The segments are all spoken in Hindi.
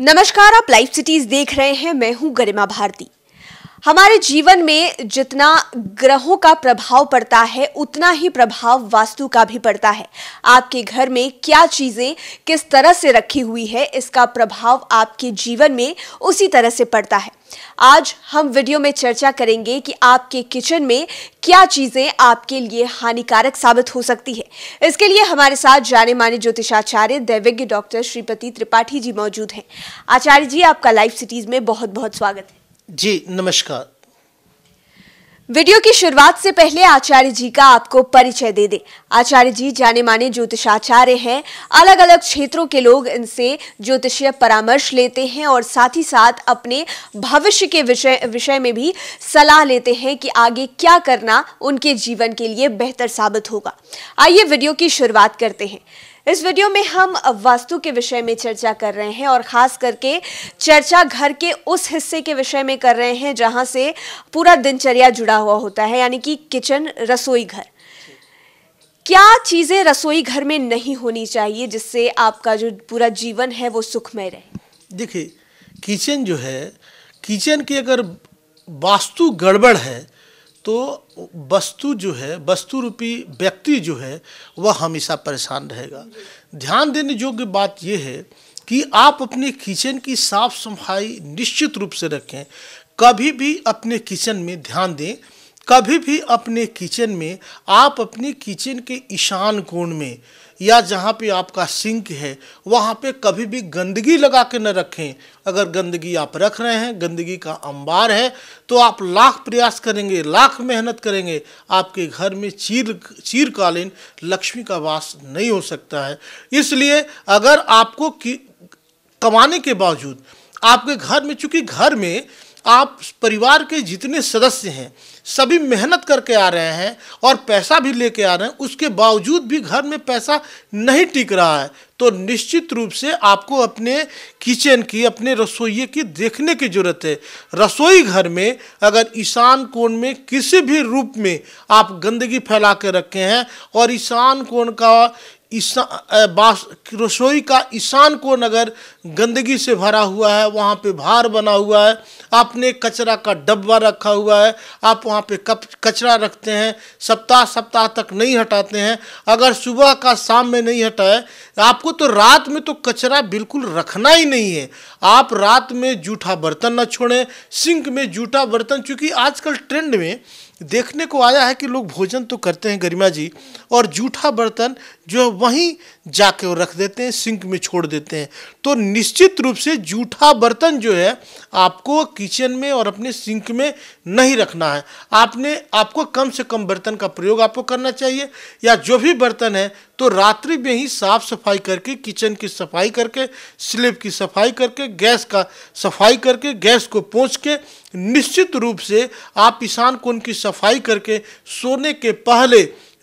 नमस्कार आप लाइव सिटीज देख रहे हैं मैं हूं गरिमा भारती हमारे जीवन में जितना ग्रहों का प्रभाव पड़ता है उतना ही प्रभाव वास्तु का भी पड़ता है आपके घर में क्या चीज़ें किस तरह से रखी हुई है इसका प्रभाव आपके जीवन में उसी तरह से पड़ता है आज हम वीडियो में चर्चा करेंगे कि आपके किचन में क्या चीजें आपके लिए हानिकारक साबित हो सकती है इसके लिए हमारे साथ जाने माने ज्योतिषाचार्य दैविज्ञ डॉक्टर श्रीपति त्रिपाठी जी मौजूद हैं आचार्य जी आपका लाइफ सिटीज में बहुत बहुत स्वागत है जी नमस्कार वीडियो की शुरुआत से पहले आचार्य जी का आपको परिचय दे दे आचार्य जी जाने माने ज्योतिषाचार्य हैं अलग अलग क्षेत्रों के लोग इनसे ज्योतिषीय परामर्श लेते हैं और साथ ही साथ अपने भविष्य के विषय विषय में भी सलाह लेते हैं कि आगे क्या करना उनके जीवन के लिए बेहतर साबित होगा आइए वीडियो की शुरुआत करते हैं इस वीडियो में हम वास्तु के विषय में चर्चा कर रहे हैं और खास करके चर्चा घर के उस हिस्से के विषय में कर रहे हैं जहां से पूरा दिनचर्या जुड़ा हुआ होता है यानी कि किचन रसोई घर क्या चीज़ें रसोई घर में नहीं होनी चाहिए जिससे आपका जो पूरा जीवन है वो सुखमय रहे देखिए किचन जो है किचन की अगर वास्तु गड़बड़ है तो वस्तु जो है वस्तु रूपी व्यक्ति जो है वह हमेशा परेशान रहेगा ध्यान देने योग्य बात यह है कि आप अपने किचन की साफ सफाई निश्चित रूप से रखें कभी भी अपने किचन में ध्यान दें कभी भी अपने किचन में आप अपने किचन के ईशान कोण में या जहाँ पे आपका सिंक है वहाँ पे कभी भी गंदगी लगा के न रखें अगर गंदगी आप रख रहे हैं गंदगी का अंबार है तो आप लाख प्रयास करेंगे लाख मेहनत करेंगे आपके घर में चीर चीरकालीन लक्ष्मी का वास नहीं हो सकता है इसलिए अगर आपको कमाने के बावजूद आपके घर में चूँकि घर में आप परिवार के जितने सदस्य हैं सभी मेहनत करके आ रहे हैं और पैसा भी लेके आ रहे हैं उसके बावजूद भी घर में पैसा नहीं टिक रहा है तो निश्चित रूप से आपको अपने किचन की अपने रसोइये की देखने की ज़रूरत है रसोई घर में अगर ईशान कोण में किसी भी रूप में आप गंदगी फैला के रखे हैं और ईशान कोण का रसोई का ईशान को नगर गंदगी से भरा हुआ है वहाँ पे भार बना हुआ है आपने कचरा का डब्बा रखा हुआ है आप वहाँ पे कप कचरा रखते हैं सप्ताह सप्ताह तक नहीं हटाते हैं अगर सुबह का शाम में नहीं हटाए आपको तो रात में तो कचरा बिल्कुल रखना ही नहीं है आप रात में जूठा बर्तन न छोड़ें सिंक में जूठा बर्तन चूँकि आजकल ट्रेंड में देखने को आया है कि लोग भोजन तो करते हैं गरिमा जी और जूठा बर्तन जो है वहीं जाके कर रख देते हैं सिंक में छोड़ देते हैं तो निश्चित रूप से जूठा बर्तन जो है आपको किचन में और अपने सिंक में नहीं रखना है आपने आपको कम से कम बर्तन का प्रयोग आपको करना चाहिए या जो भी बर्तन है तो रात्रि में ही साफ सफाई करके किचन की सफाई करके स्लेब की सफाई करके गैस का सफाई करके गैस को पोंछ के निश्चित रूप से आप ईशान को की सफाई करके सोने के पहले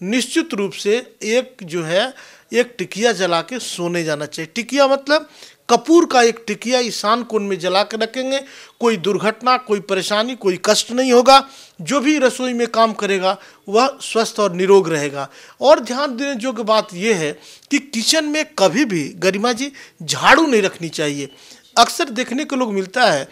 निश्चित रूप से एक जो है एक टिकिया जला के सोने जाना चाहिए टिकिया मतलब कपूर का एक टिकिया ईशान कोण में जला के रखेंगे कोई दुर्घटना कोई परेशानी कोई कष्ट नहीं होगा जो भी रसोई में काम करेगा वह स्वस्थ और निरोग रहेगा और ध्यान देने योग्य बात यह है कि किचन में कभी भी गरिमा जी झाड़ू नहीं रखनी चाहिए अक्सर देखने को लोग मिलता है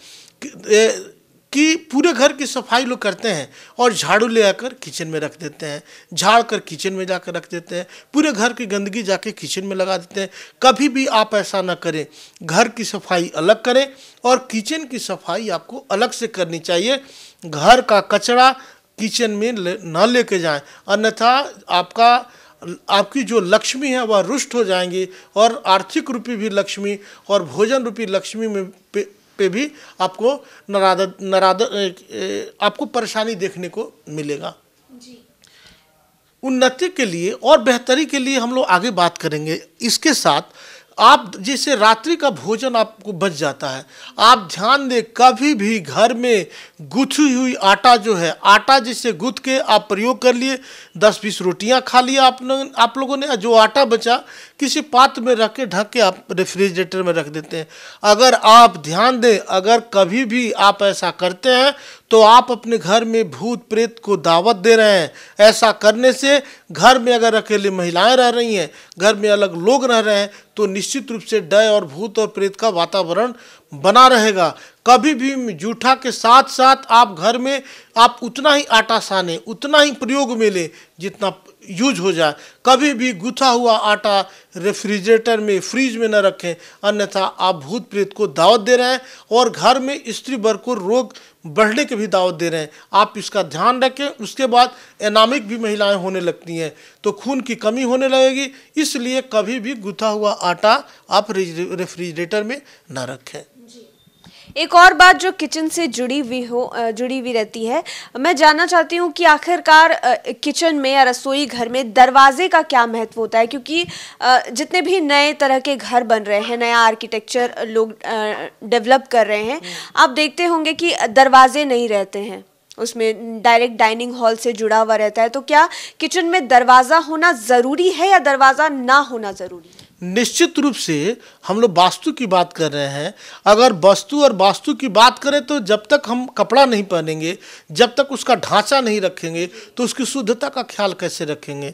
घर की सफाई लोग करते हैं और झाड़ू ले आकर किचन में रख देते हैं झाड़ कर किचन में जाकर रख देते हैं पूरे घर की गंदगी जाके किचन में लगा देते हैं कभी भी आप ऐसा ना करें घर की सफाई अलग करें और किचन की सफाई आपको अलग से करनी चाहिए घर का कचरा किचन में ले, न लेके जाएं अन्यथा आपका आपकी जो लक्ष्मी है वह रुष्ट हो जाएंगी और आर्थिक रूपी भी लक्ष्मी और भोजन रूपी लक्ष्मी में पे भी आपको नराद नराद आपको परेशानी देखने को मिलेगा उन्नति के लिए और बेहतरी के लिए हम लोग आगे बात करेंगे इसके साथ आप जैसे रात्रि का भोजन आपको बच जाता है आप ध्यान दें कभी भी घर में गुथी हुई आटा जो है आटा जिसे गुथ के आप प्रयोग कर लिए दस बीस रोटियां खा लिया आपने आप लोगों ने जो आटा बचा किसी पात्र में रख के ढक के आप रेफ्रिजरेटर में रख देते हैं अगर आप ध्यान दें अगर कभी भी आप ऐसा करते हैं तो आप अपने घर में भूत प्रेत को दावत दे रहे हैं ऐसा करने से घर में अगर अकेले महिलाएं रह रही हैं घर में अलग लोग रह रहे हैं तो निश्चित रूप से डय और भूत और प्रेत का वातावरण बना रहेगा कभी भी जूठा के साथ साथ आप घर में आप उतना ही आटा साने उतना ही प्रयोग में लें जितना यूज हो जाए कभी भी गुथा हुआ आटा रेफ्रिजरेटर में फ्रीज में न रखें अन्यथा आप भूत प्रेत को दावत दे रहे हैं और घर में स्त्री वर्ग को रोग बढ़ने की भी दावत दे रहे हैं आप इसका ध्यान रखें उसके बाद एनामिक भी महिलाएं होने लगती हैं तो खून की कमी होने लगेगी इसलिए कभी भी गुथा हुआ आटा आप रेफ्रिजरेटर में न रखें एक और बात जो किचन से जुड़ी हुई हो जुड़ी हुई रहती है मैं जानना चाहती हूँ कि आखिरकार किचन में या रसोई घर में दरवाजे का क्या महत्व होता है क्योंकि जितने भी नए तरह के घर बन रहे हैं नया आर्किटेक्चर लोग डेवलप कर रहे हैं हम्म। आप देखते होंगे कि दरवाजे नहीं रहते हैं उसमें डायरेक्ट डाइनिंग हॉल से जुड़ा हुआ रहता है तो क्या किचन में दरवाज़ा होना ज़रूरी है या दरवाज़ा ना होना ज़रूरी है निश्चित रूप से हम लोग वास्तु की बात कर रहे हैं अगर वस्तु और वास्तु की बात करें तो जब तक हम कपड़ा नहीं पहनेंगे जब तक उसका ढांचा नहीं रखेंगे तो उसकी शुद्धता का ख्याल कैसे रखेंगे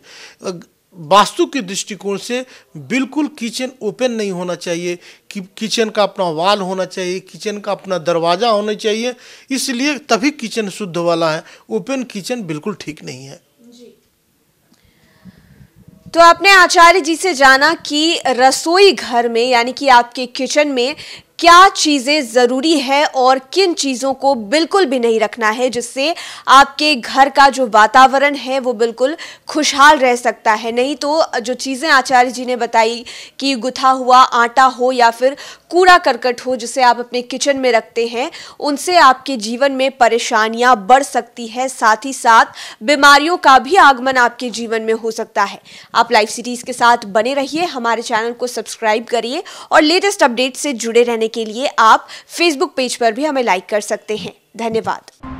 वास्तु के दृष्टिकोण से बिल्कुल किचन ओपन नहीं होना चाहिए कि किचन का अपना वाल होना चाहिए किचन का अपना दरवाज़ा होना चाहिए इसलिए तभी किचन शुद्ध वाला है ओपन किचन बिल्कुल ठीक नहीं है तो आपने आचार्य जी से जाना कि रसोई घर में यानी कि आपके किचन में क्या चीज़ें ज़रूरी है और किन चीज़ों को बिल्कुल भी नहीं रखना है जिससे आपके घर का जो वातावरण है वो बिल्कुल खुशहाल रह सकता है नहीं तो जो चीज़ें आचार्य जी ने बताई कि गुथा हुआ आटा हो या फिर कूड़ा करकट हो जिसे आप अपने किचन में रखते हैं उनसे आपके जीवन में परेशानियां बढ़ सकती है साथ ही साथ बीमारियों का भी आगमन आपके जीवन में हो सकता है आप लाइव सीरीज के साथ बने रहिए हमारे चैनल को सब्सक्राइब करिए और लेटेस्ट अपडेट से जुड़े रहने के लिए आप फेसबुक पेज पर भी हमें लाइक कर सकते हैं धन्यवाद